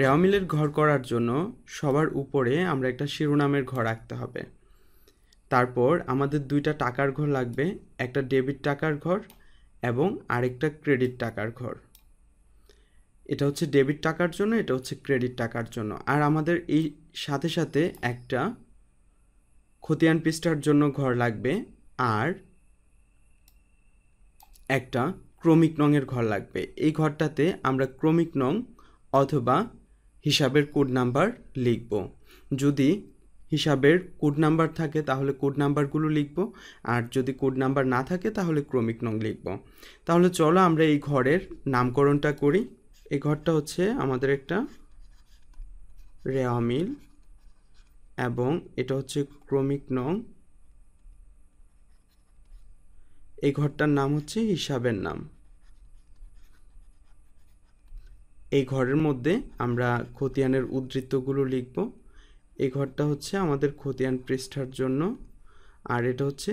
রেওয়ামিলের ঘর করার জন্য সবার উপরে আমরা একটা শিরোনামের ঘর রাখতে হবে তারপর আমাদের দুইটা টাকার ঘর লাগবে একটা ডেবিট টাকার ঘর এবং আরেকটা ক্রেডিট টাকার ঘর এটা হচ্ছে ডেবিট টাকার জন্য এটা হচ্ছে ক্রেডিট টাকার জন্য আর আমাদের এই সাথে সাথে একটা খতিয়ান পৃষ্ঠার জন্য ঘর লাগবে আর একটা ক্রমিক নংয়ের ঘর লাগবে এই ঘরটাতে আমরা ক্রমিক নং অথবা হিসাবের কোড নাম্বার লিখব যদি হিসাবের কোড নাম্বার থাকে তাহলে কোড নাম্বারগুলো লিখব আর যদি কোড নাম্বার না থাকে তাহলে ক্রমিক নং লিখব তাহলে চলো আমরা এই ঘরের নামকরণটা করি এই ঘরটা হচ্ছে আমাদের একটা রেয়ামিল মিল এবং এটা হচ্ছে ক্রমিক নং এই ঘরটার নাম হচ্ছে হিসাবের নাম এই ঘরের মধ্যে আমরা খতিয়ানের উদ্ধৃত্তগুলো লিখব এই ঘরটা হচ্ছে আমাদের খতিয়ান পৃষ্ঠার জন্য আর এটা হচ্ছে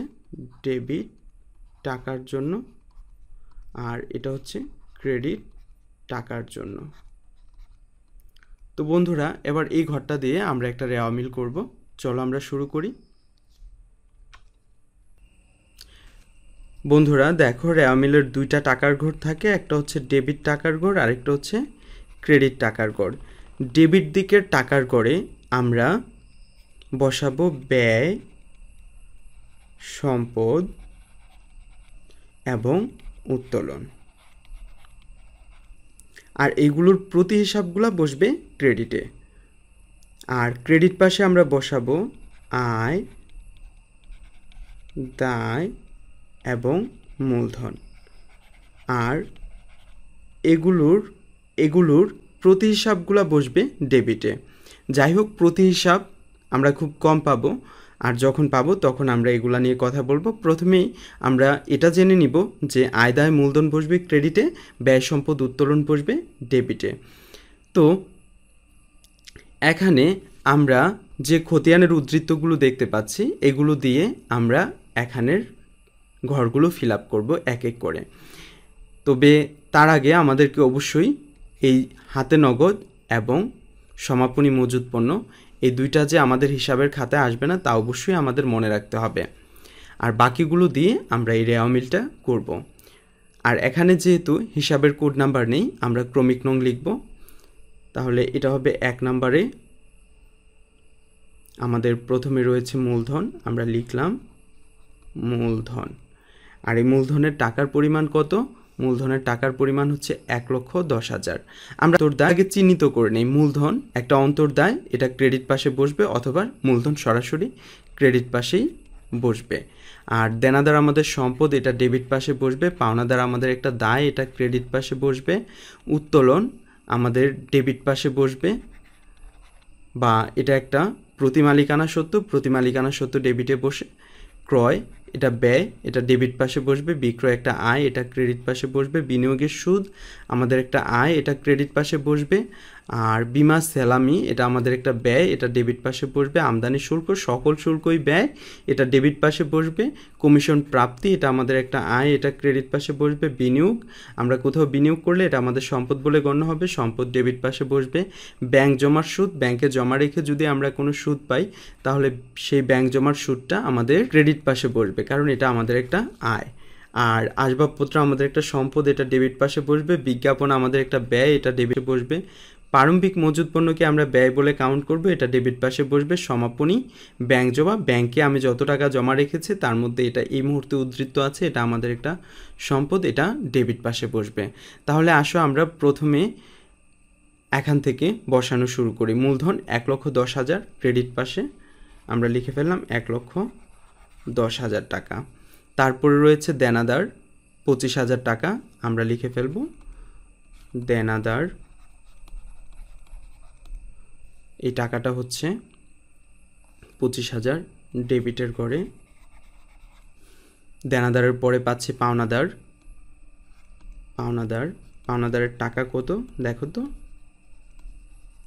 ডেবিট টাকার জন্য আর এটা হচ্ছে ক্রেডিট টাকার জন্য তো বন্ধুরা এবার এই ঘরটা দিয়ে আমরা একটা রেওয়ামিল মিল করব চলো আমরা শুরু করি বন্ধুরা দেখো রেওয়ামিলের দুইটা টাকার ঘর থাকে একটা হচ্ছে ডেবিট টাকার ঘর আরেকটা হচ্ছে ক্রেডিট টাকার গড় ডেবিট দিকের টাকার গড়ে আমরা বসাবো ব্যয় সম্পদ এবং উত্তোলন আর এইগুলোর প্রতি হিসাবগুলো বসবে ক্রেডিটে আর ক্রেডিট পাশে আমরা বসাবো আয় দায় এবং মূলধন আর এগুলোর এগুলোর প্রতি হিসাবগুলো বসবে ডেবিটে যাই হোক প্রতি হিসাব আমরা খুব কম পাব আর যখন পাবো তখন আমরা এগুলা নিয়ে কথা বলবো প্রথমেই আমরা এটা জেনে নিব যে আয়দায় মূলধন বসবে ক্রেডিটে ব্যয় সম্পদ উত্তোলন বসবে ডেবিটে তো এখানে আমরা যে খতিয়ানের উদ্ধৃত্তগুলো দেখতে পাচ্ছি এগুলো দিয়ে আমরা এখানের ঘরগুলো ফিল আপ করবো এক এক করে তবে তার আগে আমাদেরকে অবশ্যই এই হাতে নগদ এবং সমাপনী মজুদ পণ্য এই দুইটা যে আমাদের হিসাবের খাতায় আসবে না তা অবশ্যই আমাদের মনে রাখতে হবে আর বাকিগুলো দিয়ে আমরা এই রেওয়ামিলটা করব। আর এখানে যেহেতু হিসাবের কোড নাম্বার নেই আমরা ক্রমিক নং লিখব তাহলে এটা হবে এক নাম্বারে আমাদের প্রথমে রয়েছে মূলধন আমরা লিখলাম মূলধন আর এই মূলধনের টাকার পরিমাণ কত মূলধনের টাকার পরিমাণ হচ্ছে এক লক্ষ দশ হাজার আমরা তোর দায়কে চিহ্নিত করে নেই মূলধন একটা অন্তর্দায় এটা ক্রেডিট পাশে বসবে অথবা মূলধন সরাসরি ক্রেডিট পাশেই বসবে আর দেনাদার আমাদের সম্পদ এটা ডেবিট পাশে বসবে পাওনাদার আমাদের একটা দায় এটা ক্রেডিট পাশে বসবে উত্তোলন আমাদের ডেবিট পাশে বসবে বা এটা একটা প্রতি মালিকানা সত্য প্রতি মালিকানা সত্য ডেবিটে বসে ক্রয় এটা ব্যয় এটা ডেবিট পাশে বসবে বিক্রয় একটা আয় এটা ক্রেডিট পাশে বসবে বিনিয়োগের সুদ আমাদের একটা আয় এটা ক্রেডিট পাশে বসবে আর বিমা সেলামি এটা আমাদের একটা ব্যয় এটা ডেবিট পাশে বসবে আমদানি শুল্ক সকল শুল্কই ব্যয় এটা ডেবিট পাশে বসবে কমিশন প্রাপ্তি এটা আমাদের একটা আয় এটা ক্রেডিট পাশে বসবে বিনিয়োগ আমরা কোথাও বিনিয়োগ করলে এটা আমাদের সম্পদ বলে গণ্য হবে সম্পদ ডেবিট পাশে বসবে ব্যাংক জমার সুদ ব্যাংকে জমা রেখে যদি আমরা কোনো সুদ পাই তাহলে সেই ব্যাংক জমার সুদটা আমাদের ক্রেডিট পাশে বসবে কারণ এটা আমাদের একটা আয় আর আসবাবপত্র আমাদের একটা সম্পদ এটা ডেবিট পাশে বসবে বিজ্ঞাপন আমাদের একটা ব্যয় এটা ডেবিটে বসবে প্রারম্ভিক মজুদ পণ্যকে আমরা ব্যয় বলে কাউন্ট করব এটা ডেবিট পাশে বসবে সমাপনী ব্যাংক জমা ব্যাংকে আমি যত টাকা জমা রেখেছি তার মধ্যে এটা এই মুহূর্তে উদ্ধৃত আছে এটা আমাদের একটা সম্পদ এটা ডেবিট পাশে বসবে তাহলে আসো আমরা প্রথমে এখান থেকে বসানো শুরু করি মূলধন এক লক্ষ দশ হাজার ক্রেডিট পাশে আমরা লিখে ফেললাম এক লক্ষ দশ হাজার টাকা তারপরে রয়েছে দেনাদার পঁচিশ হাজার টাকা আমরা লিখে ফেলব দেনাদার এই টাকাটা হচ্ছে পঁচিশ হাজার ডেবিটের করে দেনাদারের পরে পাচ্ছি পাওনাদার পাওনাদার পাওনাদারের টাকা কত দেখো তো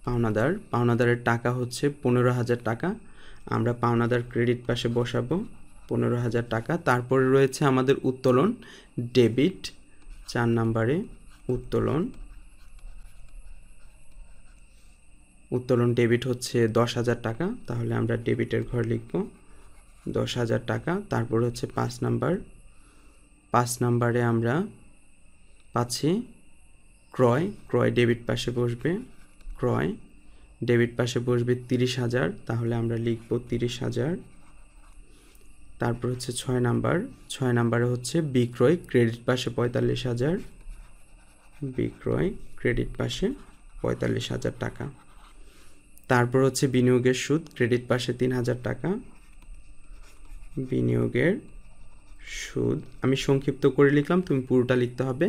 পাওনাদার পাওনাদারের টাকা হচ্ছে পনেরো হাজার টাকা আমরা পাওনাদার ক্রেডিট পাশে বসাবো পনেরো হাজার টাকা তারপরে রয়েছে আমাদের উত্তোলন ডেবিট চার নাম্বারে উত্তোলন উত্তোলন ডেবিট হচ্ছে দশ হাজার টাকা তাহলে আমরা ডেবিটের ঘর লিখব দশ হাজার টাকা তারপর হচ্ছে পাঁচ নাম্বার পাঁচ নাম্বারে আমরা পাচ্ছি ক্রয় ক্রয় ডেবিট পাশে বসবে ক্রয় ডেবিট পাশে বসবে তিরিশ হাজার তাহলে আমরা লিখব তিরিশ হাজার তারপর হচ্ছে ছয় নাম্বার ছয় নাম্বারে হচ্ছে বিক্রয় ক্রেডিট পাশে পঁয়তাল্লিশ হাজার বিক্রয় ক্রেডিট পাশে পঁয়তাল্লিশ হাজার টাকা তারপর হচ্ছে বিনিয়োগের সুদ ক্রেডিট পাশে তিন হাজার টাকা বিনিয়োগের সুদ আমি সংক্ষিপ্ত করে লিখলাম তুমি পুরোটা লিখতে হবে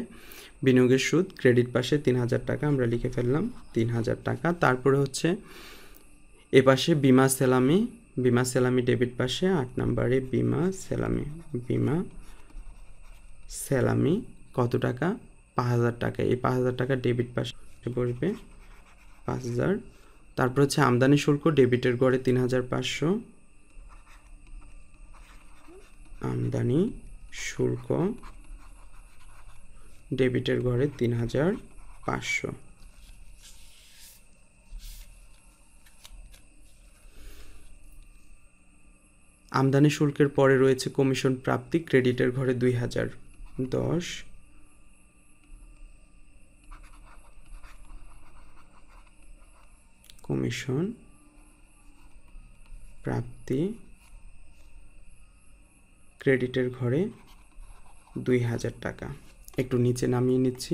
বিনিয়োগের সুদ ক্রেডিট পাশে তিন হাজার টাকা আমরা লিখে ফেললাম তিন হাজার টাকা তারপরে হচ্ছে এ পাশে বিমা সেলামি বিমা সেলামি ডেবিট পাশে আট নাম্বারে বিমা সেলামি বিমা সেলামি কত টাকা পাঁচ হাজার টাকা এই পাঁচ হাজার টাকা ডেবিট পাশে বসবে পাঁচ হাজার তারপর হচ্ছে আমদানি শুল্ক ডেবিটের গড়ে তিন হাজার পাঁচশো আমদানি শুল্ক ডেবিটের ঘরে তিন হাজার পাঁচশো আমদানি শুল্কের পরে রয়েছে কমিশন প্রাপ্তি ক্রেডিটের ঘরে দুই হাজার দশ কমিশন প্রাপ্তি ক্রেডিটের ঘরে দুই হাজার টাকা একটু নিচে নামিয়ে নিচ্ছি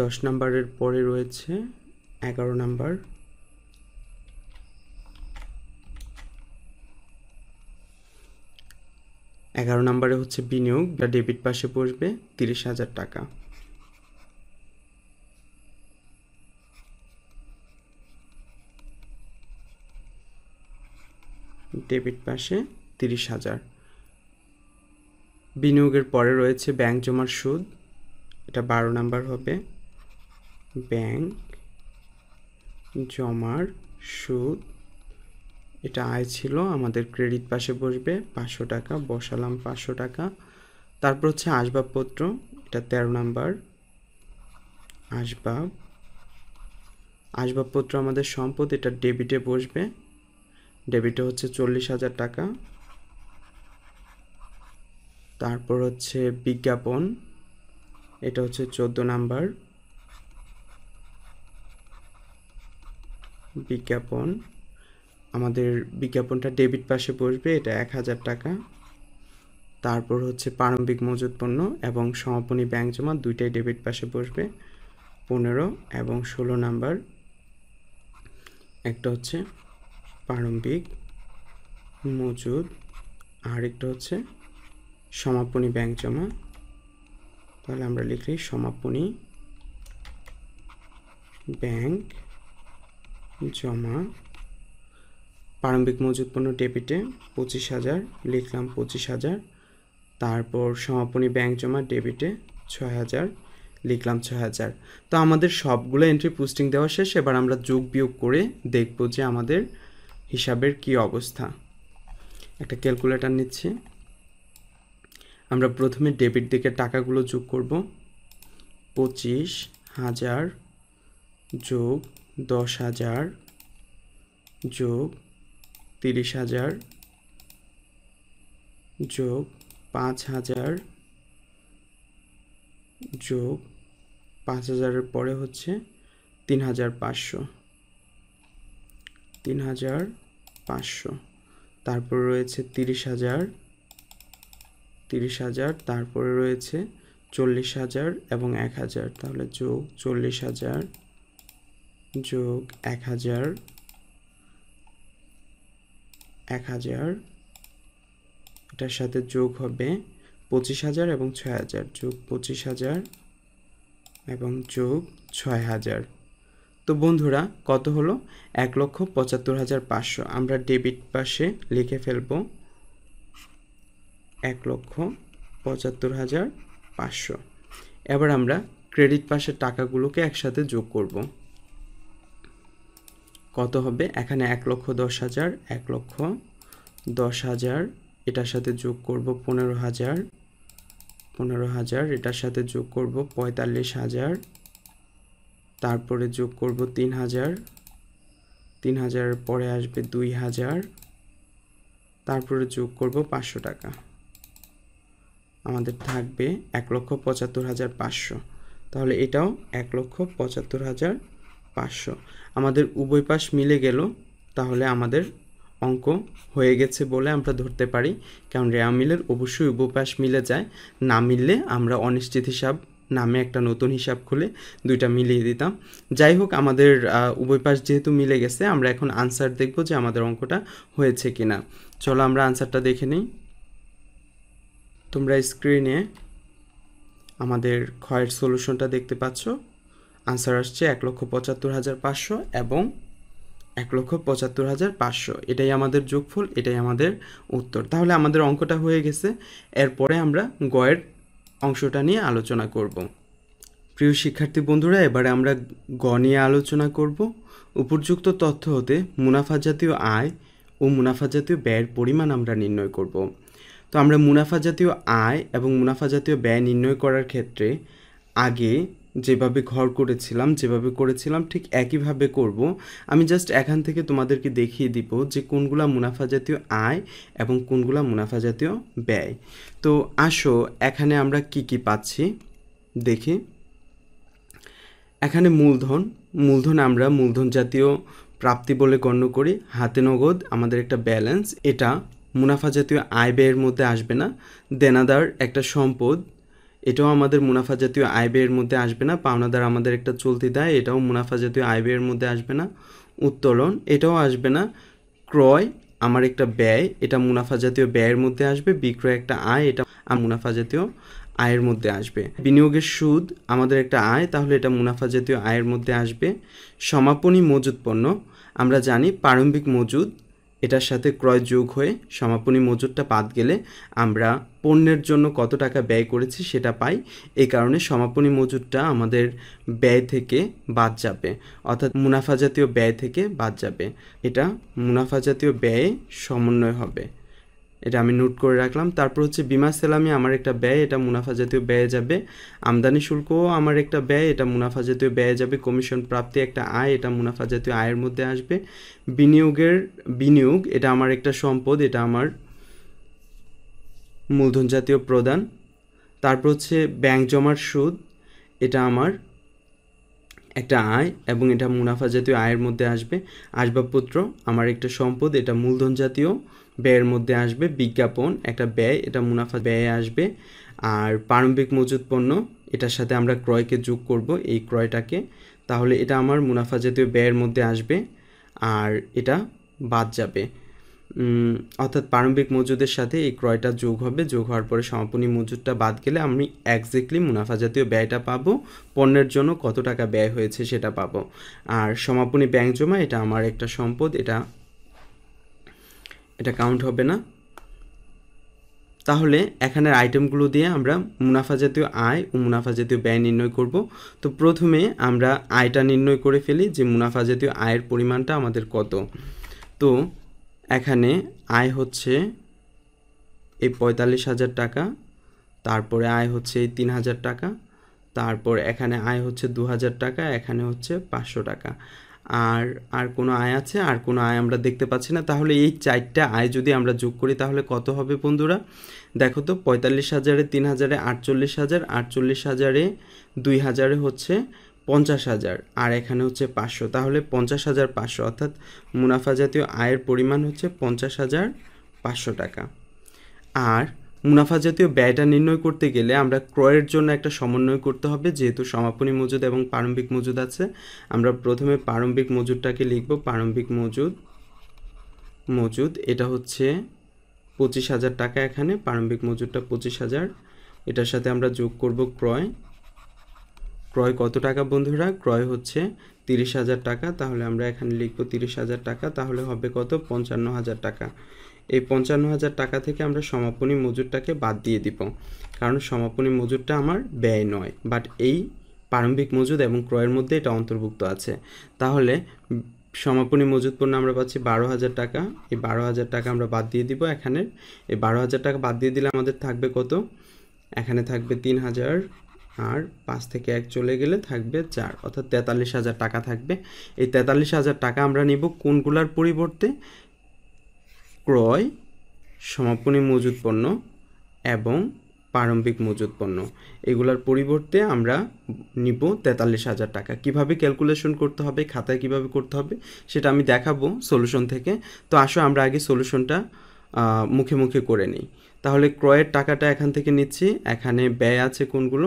দশ নাম্বারের পরে রয়েছে এগারো নাম্বার এগারো নাম্বারে হচ্ছে বিনিয়োগ ডেবিট পাশে বসবে তিরিশ হাজার টাকা ডেবিট পাশে তিরিশ হাজার বিনিয়োগের পরে রয়েছে ব্যাংক জমার সুদ এটা বারো নাম্বার হবে ব্যাংক জমার সুদ এটা আয় ছিল আমাদের ক্রেডিট পাশে বসবে পাঁচশো টাকা বসালাম পাঁচশো টাকা তারপর হচ্ছে আসবাবপত্র এটা তেরো নাম্বার আসবাব আসবাবপত্র আমাদের সম্পদ এটা ডেবিটে বসবে ডেবিটে হচ্ছে চল্লিশ হাজার টাকা তারপর হচ্ছে বিজ্ঞাপন এটা হচ্ছে চোদ্দ নাম্বার বিজ্ঞাপন আমাদের বিজ্ঞাপনটা ডেবিট পাশে বসবে এটা এক হাজার টাকা তারপর হচ্ছে প্রারম্ভিক মজুত পণ্য এবং সমাপনী ব্যাংক জমা দুইটাই ডেবিট পাশে বসবে পনেরো এবং ষোলো নাম্বার একটা হচ্ছে প্রারম্ভিক মজুদ আরেকটা হচ্ছে সমাপনী ব্যাংক জমা তাহলে আমরা লিখি সমাপনী ব্যাংক জমা প্রারম্ভিক মজুদ পণ্য ডেবিটে পঁচিশ হাজার লিখলাম পঁচিশ হাজার তারপর সমাপনী ব্যাংক জমা ডেবিটে ছয় হাজার লিখলাম ছয় হাজার তো আমাদের সবগুলো এন্ট্রি পোস্টিং দেওয়া শেষ এবার আমরা যোগ বিয়োগ করে দেখব যে আমাদের হিসাবের কি অবস্থা একটা ক্যালকুলেটার নিচ্ছি আমরা প্রথমে ডেবিট দিকে টাকাগুলো যোগ করব পঁচিশ হাজার যোগ দশ হাজার যোগ তিরিশ হাজার যোগ পাঁচ হাজার যোগ পাঁচ হাজারের পরে হচ্ছে তিন হাজার পাঁচশো তিন হাজার পাঁচশো তারপর রয়েছে তিরিশ হাজার তিরিশ হাজার তারপরে রয়েছে চল্লিশ হাজার এবং এক হাজার তাহলে যোগ চল্লিশ হাজার যোগ এক হাজার এক হাজার এটার সাথে যোগ হবে পঁচিশ হাজার এবং ছয় হাজার যোগ পঁচিশ হাজার এবং যোগ ছয় হাজার তো বন্ধুরা কত হলো এক লক্ষ পঁচাত্তর হাজার পাঁচশো আমরা ডেবিট পাশে লিখে ফেলব এক লক্ষ পঁচাত্তর হাজার পাঁচশো এবার আমরা ক্রেডিট পাশের টাকাগুলোকে একসাথে যোগ করব কত হবে এখানে এক লক্ষ দশ হাজার এক লক্ষ দশ হাজার এটার সাথে যোগ করব পনেরো হাজার পনেরো হাজার এটার সাথে যোগ করব পঁয়তাল্লিশ হাজার তারপরে যোগ করব তিন হাজার তিন হাজারের পরে আসবে দুই হাজার তারপরে যোগ করব পাঁচশো টাকা আমাদের থাকবে এক লক্ষ পঁচাত্তর হাজার পাঁচশো তাহলে এটাও এক লক্ষ পঁচাত্তর হাজার পাঁচশো আমাদের উভয় পাশ মিলে গেল তাহলে আমাদের অঙ্ক হয়ে গেছে বলে আমরা ধরতে পারি কারণ রেয়া মিলের অবশ্যই উভয় পাশ মিলে যায় না মিললে আমরা অনিশ্চিত হিসাব নামে একটা নতুন হিসাব খুলে দুইটা মিলিয়ে দিতাম যাই হোক আমাদের উভয় পাশ যেহেতু মিলে গেছে আমরা এখন আনসার দেখব যে আমাদের অঙ্কটা হয়েছে কিনা চলো আমরা আনসারটা দেখে নিই তোমরা স্ক্রিনে আমাদের ক্ষয়ের সলিউশনটা দেখতে পাচ্ছ আনসার আসছে এক লক্ষ পঁচাত্তর হাজার পাঁচশো এবং এক লক্ষ পঁচাত্তর হাজার পাঁচশো এটাই আমাদের যোগফল এটাই আমাদের উত্তর তাহলে আমাদের অঙ্কটা হয়ে গেছে এরপরে আমরা গয়ের অংশটা নিয়ে আলোচনা করব প্রিয় শিক্ষার্থী বন্ধুরা এবারে আমরা গ নিয়ে আলোচনা করব উপযুক্ত তথ্য হতে মুনাফা জাতীয় আয় ও মুনাফা জাতীয় ব্যয়ের পরিমাণ আমরা নির্ণয় করব তো আমরা মুনাফা জাতীয় আয় এবং মুনাফা জাতীয় ব্যয় নির্ণয় করার ক্ষেত্রে আগে যেভাবে ঘর করেছিলাম যেভাবে করেছিলাম ঠিক একইভাবে করব আমি জাস্ট এখান থেকে তোমাদেরকে দেখিয়ে দিব যে কোনগুলা মুনাফা জাতীয় আয় এবং কোনগুলা মুনাফা জাতীয় ব্যয় তো আসো এখানে আমরা কি কি পাচ্ছি দেখি এখানে মূলধন মূলধন আমরা মূলধন জাতীয় প্রাপ্তি বলে গণ্য করি হাতে নগদ আমাদের একটা ব্যালেন্স এটা মুনাফা জাতীয় আয় ব্যয়ের মধ্যে আসবে না দেনাদার একটা সম্পদ এটাও আমাদের মুনাফা জাতীয় আয় ব্যয়ের মধ্যে আসবে না পাওনাদার আমাদের একটা চলতি দায় এটাও মুনাফা জাতীয় আয় ব্যয়ের মধ্যে আসবে না উত্তোলন এটাও আসবে না ক্রয় আমার একটা ব্যয় এটা মুনাফা জাতীয় ব্যয়ের মধ্যে আসবে বিক্রয় একটা আয় এটা মুনাফা জাতীয় আয়ের মধ্যে আসবে বিনিয়োগের সুদ আমাদের একটা আয় তাহলে এটা মুনাফা জাতীয় আয়ের মধ্যে আসবে সমাপনী মজুদ পণ্য আমরা জানি প্রারম্ভিক মজুদ এটার সাথে ক্রয় যোগ হয়ে সমাপনী মজুরটা বাদ গেলে আমরা পণ্যের জন্য কত টাকা ব্যয় করেছি সেটা পাই এই কারণে সমাপনী মজুরটা আমাদের ব্যয় থেকে বাদ যাবে অর্থাৎ মুনাফা জাতীয় ব্যয় থেকে বাদ যাবে এটা মুনাফা জাতীয় ব্যয়ে সমন্বয় হবে এটা আমি নোট করে রাখলাম তারপর হচ্ছে বিমা সেলামি আমার একটা ব্যয় এটা মুনাফা জাতীয় ব্যয় যাবে আমদানি শুল্কও আমার একটা ব্যয় এটা মুনাফা জাতীয় ব্যয় যাবে কমিশন প্রাপ্তি একটা আয় এটা মুনাফা জাতীয় আয়ের মধ্যে আসবে বিনিয়োগের বিনিয়োগ এটা আমার একটা সম্পদ এটা আমার মূলধন জাতীয় প্রদান তারপর হচ্ছে ব্যাংক জমার সুদ এটা আমার একটা আয় এবং এটা মুনাফা জাতীয় আয়ের মধ্যে আসবে আসবাবপত্র আমার একটা সম্পদ এটা মূলধন জাতীয় ব্যয়ের মধ্যে আসবে বিজ্ঞাপন একটা ব্যয় এটা মুনাফা ব্যয় আসবে আর প্রারম্ভিক মজুত পণ্য এটার সাথে আমরা ক্রয়কে যোগ করব এই ক্রয়টাকে তাহলে এটা আমার মুনাফা জাতীয় ব্যয়ের মধ্যে আসবে আর এটা বাদ যাবে অর্থাৎ প্রারম্ভিক মজুদের সাথে এই ক্রয়টা যোগ হবে যোগ হওয়ার পরে সমাপনী মজুদটা বাদ গেলে আমি একজ্যাক্টলি মুনাফা জাতীয় ব্যয়টা পাবো পণ্যের জন্য কত টাকা ব্যয় হয়েছে সেটা পাবো আর সমাপনী ব্যাংক জমা এটা আমার একটা সম্পদ এটা এটা কাউন্ট হবে না তাহলে এখানের আইটেমগুলো দিয়ে আমরা মুনাফা জাতীয় আয় ও মুনাফা জাতীয় ব্যয় নির্ণয় করব তো প্রথমে আমরা আয়টা নির্ণয় করে ফেলি যে মুনাফা জাতীয় আয়ের পরিমাণটা আমাদের কত তো এখানে আয় হচ্ছে এই পঁয়তাল্লিশ হাজার টাকা তারপরে আয় হচ্ছে এই তিন হাজার টাকা তারপর এখানে আয় হচ্ছে দু হাজার টাকা এখানে হচ্ছে পাঁচশো টাকা আর আর কোনো আয় আছে আর কোনো আয় আমরা দেখতে পাচ্ছি না তাহলে এই চারটা আয় যদি আমরা যোগ করি তাহলে কত হবে বন্ধুরা দেখো তো পঁয়তাল্লিশ হাজারে তিন হাজারে আটচল্লিশ হাজার আটচল্লিশ হাজারে দুই হাজারে হচ্ছে পঞ্চাশ হাজার আর এখানে হচ্ছে পাঁচশো তাহলে পঞ্চাশ হাজার পাঁচশো অর্থাৎ মুনাফা জাতীয় আয়ের পরিমাণ হচ্ছে পঞ্চাশ হাজার পাঁচশো টাকা আর মুনাফা জাতীয় ব্যয়টা নির্ণয় করতে গেলে আমরা ক্রয়ের জন্য একটা সমন্বয় করতে হবে যেহেতু সমাপনী মজুদ এবং প্রারম্ভিক মজুদ আছে আমরা প্রথমে প্রারম্ভিক মজুদটাকে লিখব প্রারম্ভিক মজুদ মজুদ এটা হচ্ছে পঁচিশ হাজার টাকা এখানে প্রারম্ভিক মজুরটা পঁচিশ হাজার এটার সাথে আমরা যোগ করব ক্রয় ক্রয় কত টাকা বন্ধুরা ক্রয় হচ্ছে তিরিশ হাজার টাকা তাহলে আমরা এখানে লিখব তিরিশ হাজার টাকা তাহলে হবে কত পঞ্চান্ন হাজার টাকা এই পঞ্চান্ন হাজার টাকা থেকে আমরা সমাপনী মজুরটাকে বাদ দিয়ে দিব কারণ সমাপনী মজুরটা আমার ব্যয় নয় বাট এই প্রারম্ভিক মজুদ এবং ক্রয়ের মধ্যে এটা অন্তর্ভুক্ত আছে তাহলে সমাপনী মজুদ পণ্য আমরা পাচ্ছি বারো হাজার টাকা এই বারো হাজার টাকা আমরা বাদ দিয়ে দিব এখানে এই বারো হাজার টাকা বাদ দিয়ে দিলে আমাদের থাকবে কত এখানে থাকবে তিন হাজার আর পাঁচ থেকে এক চলে গেলে থাকবে চার অর্থাৎ তেতাল্লিশ হাজার টাকা থাকবে এই তেতাল্লিশ হাজার টাকা আমরা নিব কোনগুলার পরিবর্তে ক্রয় সমাপনী মজুদ পণ্য এবং প্রারম্ভিক মজুদ পণ্য এগুলার পরিবর্তে আমরা নিব তেতাল্লিশ হাজার টাকা কিভাবে ক্যালকুলেশন করতে হবে খাতায় কিভাবে করতে হবে সেটা আমি দেখাবো সলিউশন থেকে তো আসো আমরা আগে সলিউশনটা মুখে মুখে করে নিই তাহলে ক্রয়ের টাকাটা এখান থেকে নিচ্ছি এখানে ব্যয় আছে কোনগুলো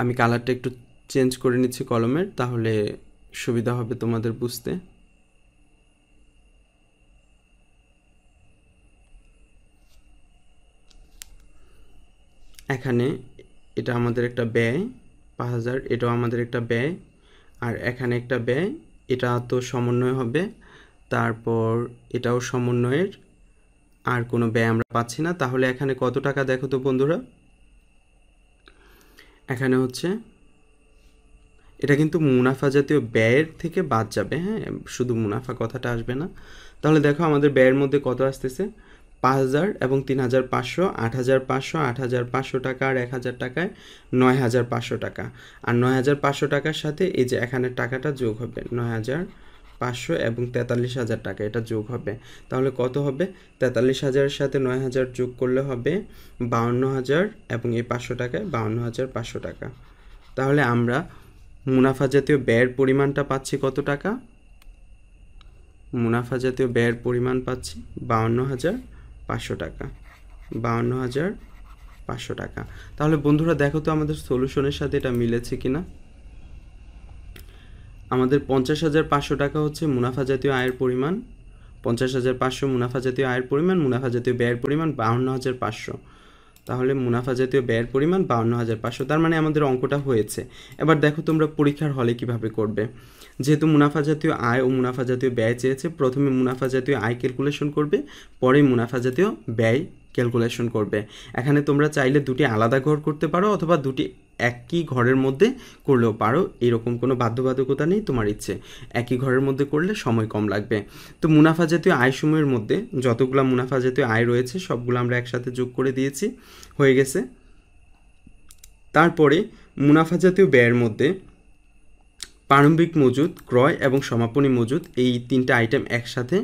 আমি কালারটা একটু চেঞ্জ করে নিচ্ছি কলমের তাহলে সুবিধা হবে তোমাদের বুঝতে এখানে এটা আমাদের একটা ব্যয় পাঁচ হাজার এটাও আমাদের একটা ব্যয় আর এখানে একটা ব্যয় এটা তো সমন্বয় হবে তারপর এটাও সমন্বয়ের আর কোনো ব্যয় আমরা পাচ্ছি না তাহলে এখানে কত টাকা দেখো তো বন্ধুরা এখানে হচ্ছে এটা কিন্তু মুনাফা জাতীয় ব্যয়ের থেকে বাদ যাবে হ্যাঁ শুধু মুনাফা কথাটা আসবে না তাহলে দেখো আমাদের ব্যয়ের মধ্যে কত আসতেছে পাঁচ হাজার এবং তিন হাজার পাঁচশো আট হাজার পাঁচশো আট হাজার পাঁচশো টাকা আর এক হাজার টাকায় নয় হাজার পাঁচশো টাকা আর নয় হাজার পাঁচশো টাকার সাথে এই যে এখানে টাকাটা যোগ হবে নয় হাজার পাঁচশো এবং তেতাল্লিশ হাজার টাকা এটা যোগ হবে তাহলে কত হবে তেতাল্লিশ হাজারের সাথে নয় হাজার যোগ করলে হবে বাউন্ন হাজার এবং এই পাঁচশো টাকায় বাউন্ন হাজার পাঁচশো টাকা তাহলে আমরা মুনাফা জাতীয় ব্যয়ের পরিমাণটা পাচ্ছি কত টাকা মুনাফা জাতীয় ব্যয়ের পরিমাণ পাচ্ছি বাউন্ন হাজার পাঁচশো টাকা বাউন্ন হাজার পাঁচশো টাকা তাহলে বন্ধুরা দেখো তো আমাদের সলিউশনের সাথে এটা মিলেছে কি না আমাদের পঞ্চাশ হাজার পাঁচশো টাকা হচ্ছে মুনাফা জাতীয় আয়ের পরিমাণ পঞ্চাশ হাজার পাঁচশো মুনাফা জাতীয় আয়ের পরিমাণ মুনাফা জাতীয় ব্যয়ের পরিমাণ বাহান্ন হাজার পাঁচশো তাহলে মুনাফা জাতীয় ব্যয়ের পরিমাণ বাউন্ন হাজার পাঁচশো তার মানে আমাদের অঙ্কটা হয়েছে এবার দেখো তোমরা পরীক্ষার হলে কিভাবে করবে যেহেতু মুনাফা জাতীয় আয় ও মুনাফা জাতীয় ব্যয় চেয়েছে প্রথমে মুনাফা জাতীয় আয় ক্যালকুলেশন করবে পরে মুনাফা জাতীয় ব্যয় ক্যালকুলেশন করবে এখানে তোমরা চাইলে দুটি আলাদা ঘর করতে পারো অথবা দুটি একই ঘরের মধ্যে করলেও পারো এরকম কোনো বাধ্যবাধকতা নেই তোমার ইচ্ছে একই ঘরের মধ্যে করলে সময় কম লাগবে তো মুনাফা জাতীয় আয় সময়ের মধ্যে যতগুলো মুনাফা জাতীয় আয় রয়েছে সবগুলো আমরা একসাথে যোগ করে দিয়েছি হয়ে গেছে তারপরে মুনাফা জাতীয় ব্যয়ের মধ্যে প্রারম্ভিক মজুদ ক্রয় এবং সমাপনী মজুদ এই তিনটা আইটেম একসাথে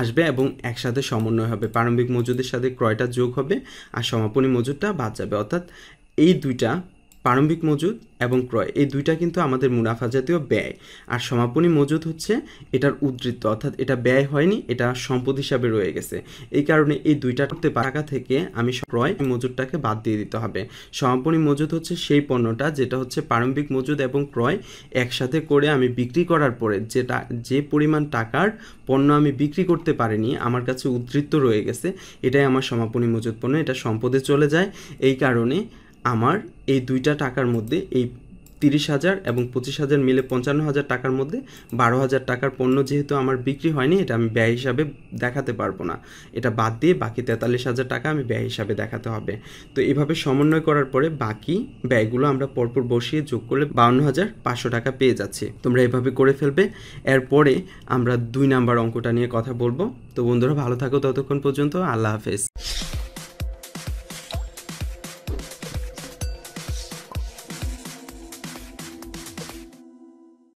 আসবে এবং একসাথে সমন্বয় হবে প্রারম্ভিক মজুদের সাথে ক্রয়টা যোগ হবে আর সমাপনী মজুদটা বাদ যাবে অর্থাৎ এই দুইটা প্রারম্ভিক মজুদ এবং ক্রয় এই দুইটা কিন্তু আমাদের মুনাফা জাতীয় ব্যয় আর সমাপনী মজুদ হচ্ছে এটার উদ্বৃত্ত অর্থাৎ এটা ব্যয় হয়নি এটা সম্পদ হিসাবে রয়ে গেছে এই কারণে এই দুইটা করতে টাকা থেকে আমি ক্রয় মজুদটাকে বাদ দিয়ে দিতে হবে সমাপনী মজুদ হচ্ছে সেই পণ্যটা যেটা হচ্ছে প্রারম্ভিক মজুদ এবং ক্রয় একসাথে করে আমি বিক্রি করার পরে যেটা যে পরিমাণ টাকার পণ্য আমি বিক্রি করতে পারিনি আমার কাছে উদ্বৃত্ত রয়ে গেছে এটাই আমার সমাপনী মজুদ পণ্য এটা সম্পদে চলে যায় এই কারণে আমার এই দুইটা টাকার মধ্যে এই তিরিশ হাজার এবং পঁচিশ হাজার মিলে পঞ্চান্ন হাজার টাকার মধ্যে বারো হাজার টাকার পণ্য যেহেতু আমার বিক্রি হয়নি এটা আমি ব্যয় হিসাবে দেখাতে পারবো না এটা বাদ দিয়ে বাকি তেতাল্লিশ হাজার টাকা আমি ব্যয় হিসাবে দেখাতে হবে তো এভাবে সমন্বয় করার পরে বাকি ব্যয়গুলো আমরা পরপর বসিয়ে যোগ করলে বাউন্ন হাজার পাঁচশো টাকা পেয়ে যাচ্ছি তোমরা এভাবে করে ফেলবে এরপরে আমরা দুই নাম্বার অঙ্কটা নিয়ে কথা বলবো তো বন্ধুরা ভালো থাকো ততক্ষণ পর্যন্ত আল্লাহ হাফেজ